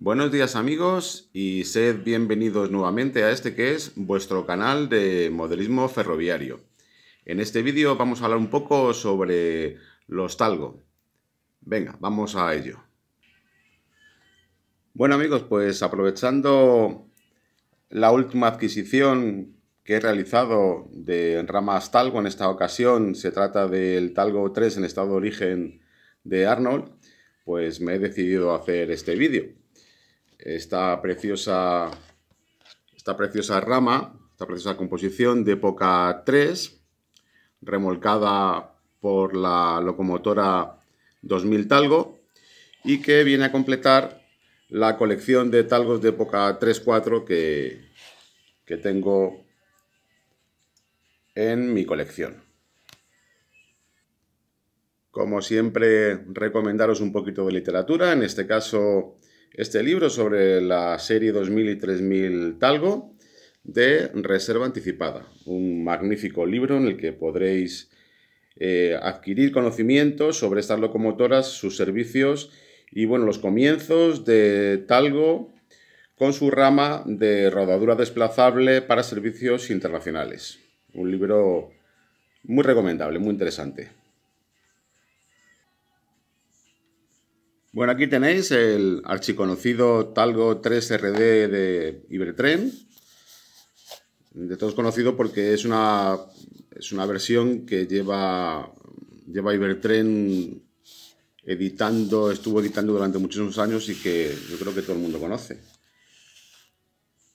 Buenos días amigos y sed bienvenidos nuevamente a este que es vuestro canal de modelismo ferroviario. En este vídeo vamos a hablar un poco sobre los talgo. Venga, vamos a ello. Bueno amigos, pues aprovechando la última adquisición que he realizado de ramas talgo, en esta ocasión se trata del talgo 3 en estado de origen de Arnold, pues me he decidido hacer este vídeo esta preciosa, esta preciosa rama, esta preciosa composición de época 3, remolcada por la locomotora 2000 Talgo y que viene a completar la colección de talgos de época 3-4 que, que tengo en mi colección. Como siempre, recomendaros un poquito de literatura, en este caso este libro sobre la serie 2000 y 3000 Talgo de Reserva Anticipada, un magnífico libro en el que podréis eh, adquirir conocimientos sobre estas locomotoras, sus servicios y bueno, los comienzos de Talgo con su rama de rodadura desplazable para servicios internacionales. Un libro muy recomendable, muy interesante. Bueno, aquí tenéis el archiconocido Talgo 3RD de Ibertren. De todos conocido porque es una, es una versión que lleva, lleva Ibertren editando, estuvo editando durante muchísimos años y que yo creo que todo el mundo conoce.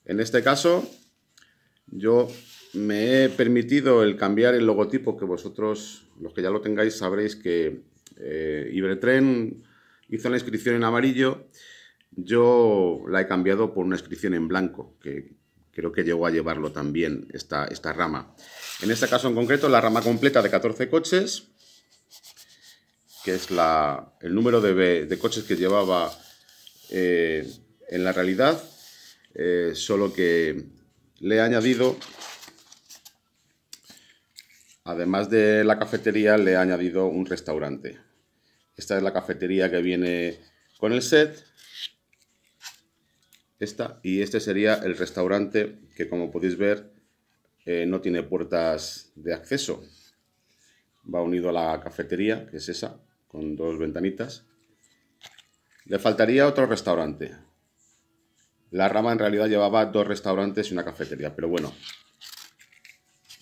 En este caso, yo me he permitido el cambiar el logotipo que vosotros, los que ya lo tengáis, sabréis que eh, Ibertren hizo la inscripción en amarillo, yo la he cambiado por una inscripción en blanco, que creo que llegó a llevarlo también esta, esta rama. En este caso en concreto, la rama completa de 14 coches, que es el número de, coches que llevaba eh, en la realidad, eh, solo que le he añadido, además de la cafetería, le he añadido un restaurante. Esta es la cafetería que viene con el set. Esta y este sería el restaurante que como podéis ver eh, no tiene puertas de acceso. Va unido a la cafetería, que es esa, con dos ventanitas. Le faltaría otro restaurante. La rama en realidad llevaba dos restaurantes y una cafetería, pero bueno,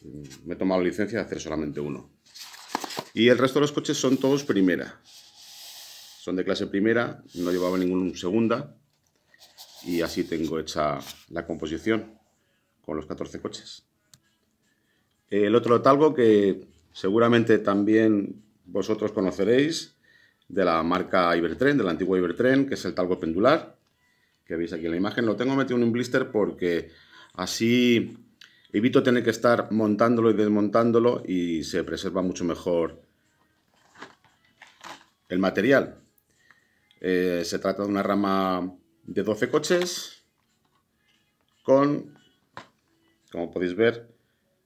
mm, me he tomado la licencia de hacer solamente uno. Y el resto de los coches son todos primera son de clase primera, no llevaba ningún segunda y así tengo hecha la composición con los 14 coches. El otro talgo que seguramente también vosotros conoceréis de la marca Ibertren, del antiguo antigua Ibertren, que es el talgo pendular, que veis aquí en la imagen. Lo tengo metido en un blister porque así evito tener que estar montándolo y desmontándolo y se preserva mucho mejor el material. Eh, se trata de una rama de 12 coches con, como podéis ver,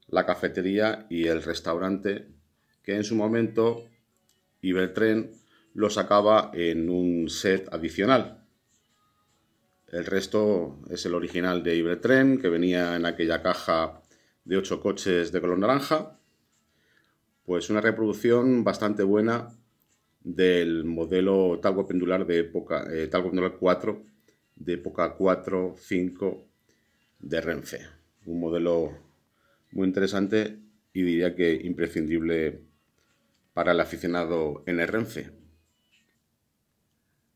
la cafetería y el restaurante que en su momento Ibertren lo sacaba en un set adicional. El resto es el original de Ibertren que venía en aquella caja de 8 coches de color naranja. Pues una reproducción bastante buena del modelo talgo pendular de época, eh, talgo pendular 4, de época 4-5 de Renfe. Un modelo muy interesante y diría que imprescindible para el aficionado en Renfe.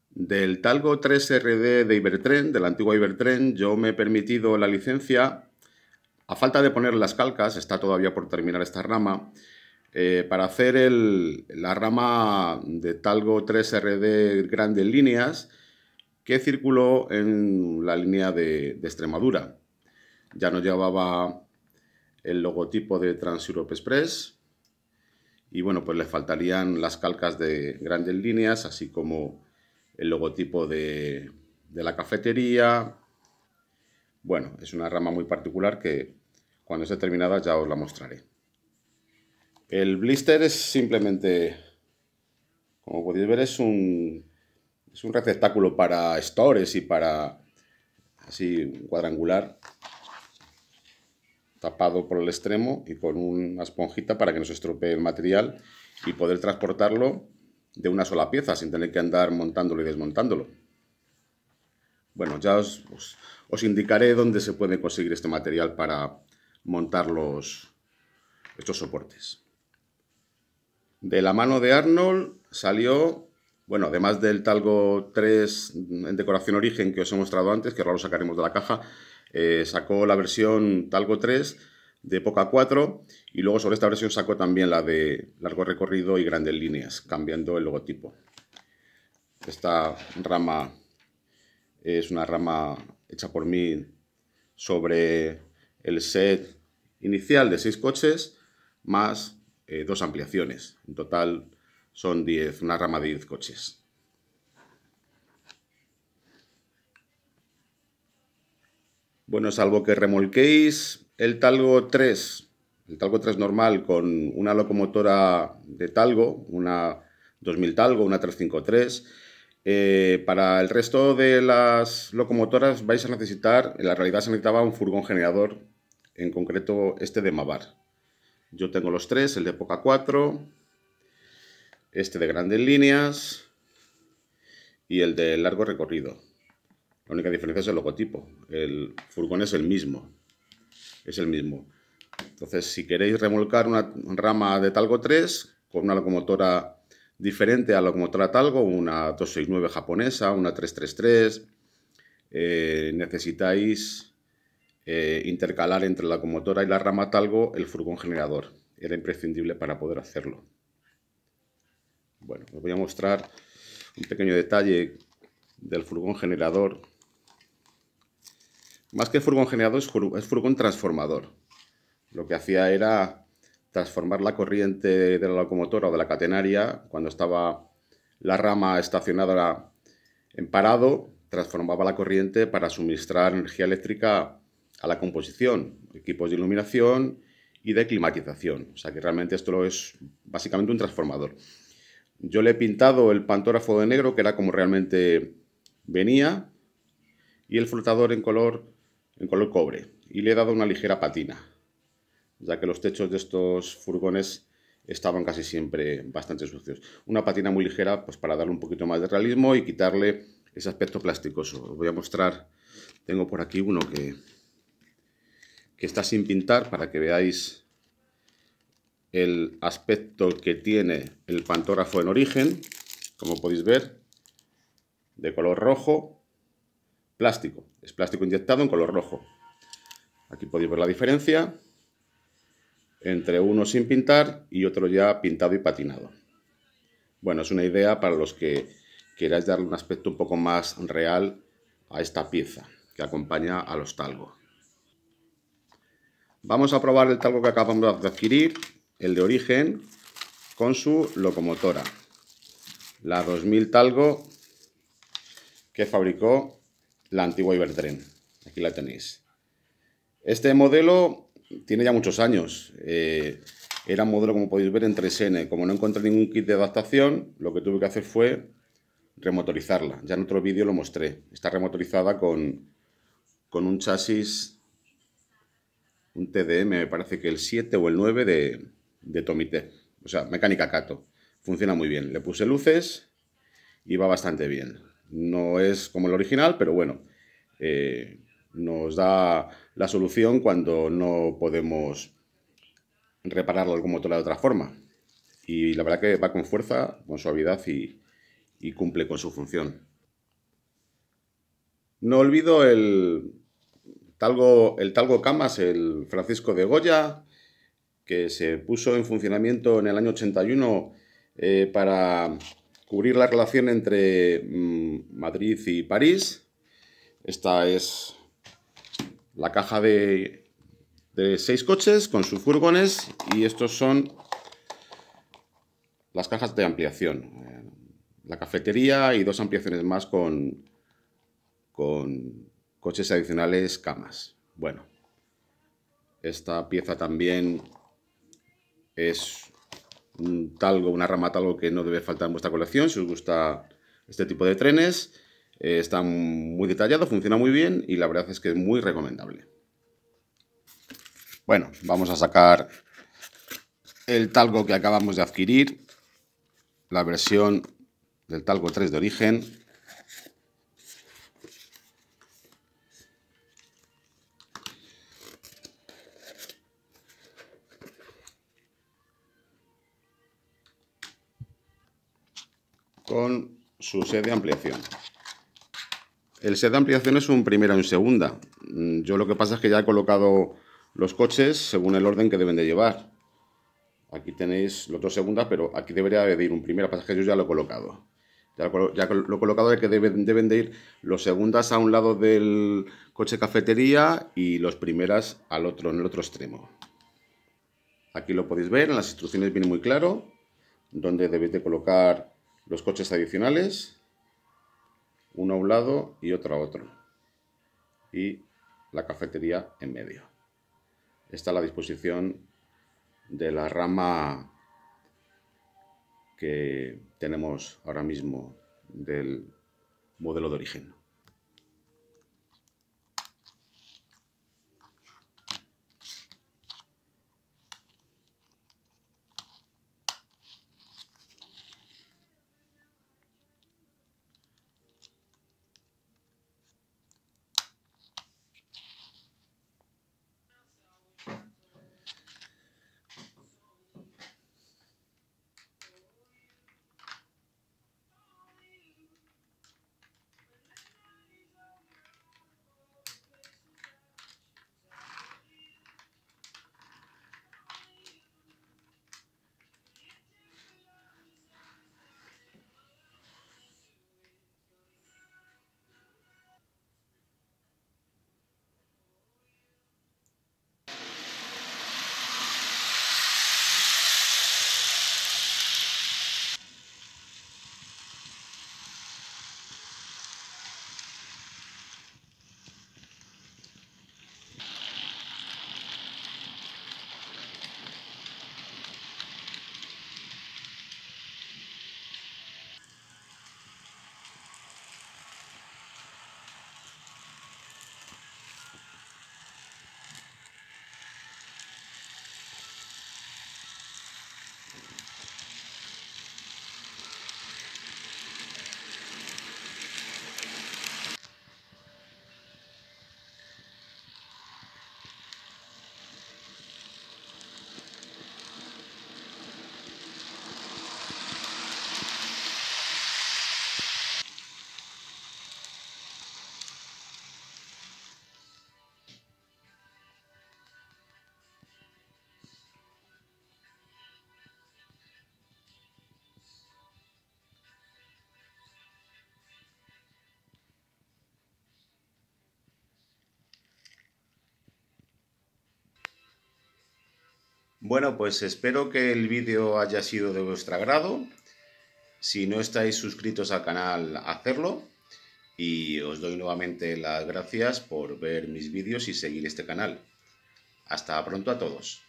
Del Talgo 3RD de Ibertren, de la antigua Ibertren, yo me he permitido la licencia, a falta de poner las calcas, está todavía por terminar esta rama, eh, para hacer la rama de Talgo 3RD grandes líneas que circuló en la línea de, Extremadura. Ya no llevaba el logotipo de Trans-Europe Express y bueno, pues le faltarían las calcas de grandes líneas, así como el logotipo de, de la cafetería. Bueno, es una rama muy particular que cuando esté terminada ya os la mostraré. El blister es simplemente, como podéis ver, es un, receptáculo para stores y para así cuadrangular tapado por el extremo y con una esponjita para que no se estropee el material y poder transportarlo de una sola pieza sin tener que andar montándolo y desmontándolo. Bueno, ya os, indicaré dónde se puede conseguir este material para montar los, estos soportes. De la mano de Arnold salió, bueno, además del Talgo 3 en decoración origen que os he mostrado antes, que ahora lo sacaremos de la caja, eh, sacó la versión Talgo 3 de Poca 4 y luego sobre esta versión sacó también la de largo recorrido y grandes líneas, cambiando el logotipo. Esta rama es una rama hecha por mí sobre el set inicial de seis coches más eh, dos ampliaciones. En total son 10, una rama de 10 coches. Bueno, salvo que remolquéis el Talgo 3, el Talgo 3 normal con una locomotora de Talgo, una 2000 Talgo, una 353, eh, para el resto de las locomotoras vais a necesitar, en la realidad se necesitaba un furgón generador, en concreto este de Mavar. Yo tengo los tres, el de Poca 4, este de grandes líneas y el de largo recorrido. La única diferencia es el logotipo. El furgón es el mismo. Es el mismo. Entonces, si queréis remolcar una rama de Talgo 3 con una locomotora diferente a la locomotora Talgo, una 269 japonesa, una 333, eh, necesitáis eh, intercalar entre la locomotora y la rama talgo el furgón generador. Era imprescindible para poder hacerlo. Bueno, os voy a mostrar un pequeño detalle del furgón generador. Más que furgón generador, es furgón transformador. Lo que hacía era transformar la corriente de la locomotora o de la catenaria cuando estaba la rama estacionada en parado, transformaba la corriente para suministrar energía eléctrica a la composición, equipos de iluminación y de climatización. O sea que realmente esto lo es básicamente un transformador. Yo le he pintado el pantógrafo de negro, que era como realmente venía, y el flotador en color, en color cobre. Y le he dado una ligera patina, ya que los techos de estos furgones estaban casi siempre bastante sucios. Una patina muy ligera, pues para darle un poquito más de realismo y quitarle ese aspecto plasticoso. Os voy a mostrar, tengo por aquí uno que, que está sin pintar para que veáis el aspecto que tiene el pantógrafo en origen, como podéis ver, de color rojo, plástico, es plástico inyectado en color rojo. Aquí podéis ver la diferencia entre uno sin pintar y otro ya pintado y patinado. Bueno, es una idea para los que queráis darle un aspecto un poco más real a esta pieza que acompaña a los talgos. Vamos a probar el Talgo que acabamos de adquirir, el de origen, con su locomotora. La 2000 Talgo que fabricó la antigua Ibertren. Aquí la tenéis. Este modelo tiene ya muchos años. Eh, era un modelo, como podéis ver, en 3N. Como no encontré ningún kit de adaptación, lo que tuve que hacer fue remotorizarla. Ya en otro vídeo lo mostré. Está remotorizada con, con un chasis un TDM, me parece que el 7 o el 9 de, de Tomite. O sea, mecánica Cato. Funciona muy bien. Le puse luces y va bastante bien. No es como el original, pero bueno, eh, nos da la solución cuando no podemos repararlo algún motor de otra forma. Y la verdad que va con fuerza, con suavidad y cumple con su función. No olvido el, el Talgo Camas, el Francisco de Goya, que se puso en funcionamiento en el año 81 eh, para cubrir la relación entre mm, Madrid y París. Esta es la caja de, de seis coches con sus furgones y estos son las cajas de ampliación. Eh, la cafetería y dos ampliaciones más con, con Coches adicionales, camas. Bueno, esta pieza también es un talgo, una rama talgo que no debe faltar en vuestra colección si os gusta este tipo de trenes. Eh, está muy detallado, funciona muy bien y la verdad es que es muy recomendable. Bueno, vamos a sacar el talgo que acabamos de adquirir, la versión del talgo 3 de origen. con su set de ampliación. El set de ampliación es un primera y un segunda. Mm, yo lo que pasa es que ya he colocado los coches según el orden que deben de llevar. Aquí tenéis los dos segundas, pero aquí debería de ir un primera, pasa yo ya lo he colocado. Ya lo, he colocado de que deben, deben de ir los segundas a un lado del coche cafetería y los primeras al otro, en el otro extremo. Aquí lo podéis ver, en las instrucciones viene muy claro dónde debéis de colocar los coches adicionales, uno a un lado y otro a otro. Y la cafetería en medio. Está a la disposición de la rama que tenemos ahora mismo del modelo de origen. Bueno, pues espero que el vídeo haya sido de vuestro agrado. Si no estáis suscritos al canal, hacerlo. Y os doy nuevamente las gracias por ver mis vídeos y seguir este canal. Hasta pronto a todos.